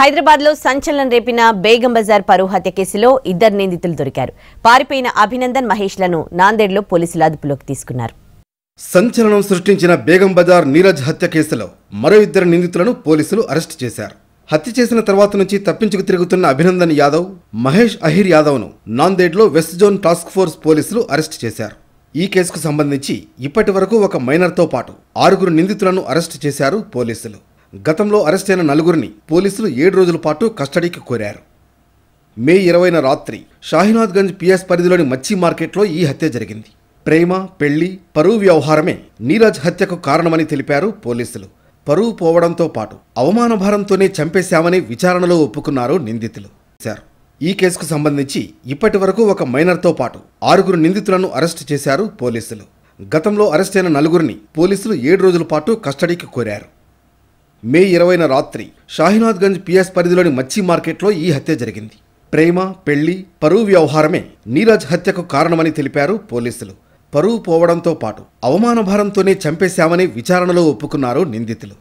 హైదరాబాద్ లో సంచలనం రేపిన బేగం బజార్ పరు హత్య కేసులో ఇద్దరు నిందితులు దొరికారు పారిపోయిన అభినందన్ మహేష్ లను నాందేడ్లో పోలీసులు అదుపులోకి తీసుకున్నారు సంచలనం సృష్టించిన బేగం బజార్ నీరజ్ హత్య కేసులో మరో ఇద్దరు నిందితులను పోలీసులు అరెస్ట్ చేశారు హత్య చేసిన తర్వాత నుంచి తప్పించుకు తిరుగుతున్న అభినందన్ యాదవ్ మహేష్ అహిర్ యాదవ్ను నాందేడ్లో వెస్ట్ జోన్ టాస్క్ ఫోర్స్ పోలీసులు అరెస్ట్ చేశారు ఈ కేసుకు సంబంధించి ఇప్పటి వరకు ఒక మైనర్తో పాటు ఆరుగురు నిందితులను అరెస్ట్ చేశారు పోలీసులు గతంలో అరెస్టైన నలుగురిని పోలీసులు ఏడు రోజుల పాటు కస్టడీకి కోరారు మే ఇరవైన రాత్రి షాహినాథ్గంజ్ పిఎస్ పరిధిలోని మచ్చి మార్కెట్లో ఈ హత్య జరిగింది ప్రేమ పెళ్లి పరువు వ్యవహారమే నీరజ్ హత్యకు కారణమని తెలిపారు పోలీసులు పరువు పోవడంతో పాటు అవమాన భారంతోనే చంపేశామని విచారణలో ఒప్పుకున్నారు నిందితులు సార్ ఈ కేసుకు సంబంధించి ఇప్పటి వరకు ఒక మైనర్తో పాటు ఆరుగురు నిందితులను అరెస్టు చేశారు పోలీసులు గతంలో అరెస్టైన నలుగురిని పోలీసులు ఏడు రోజుల పాటు కస్టడీకి కోరారు మే ఇరవైన రాత్రి షాహినాథ్గంజ్ పిఎస్ పరిధిలోని మచ్చి మార్కెట్లో ఈ హత్య జరిగింది ప్రేమ పెళ్లి పరువు వ్యవహారమే నీరజ్ హత్యకు కారణమని తెలిపారు పోలీసులు పరువు పోవడంతో పాటు అవమానభారంతోనే చంపేశామని విచారణలో ఒప్పుకున్నారు నిందితులు